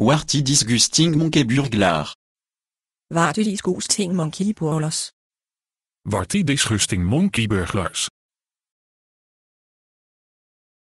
War disgusting monkey burglar. de disgusting monkey burglars. die disgusting monkey burglars.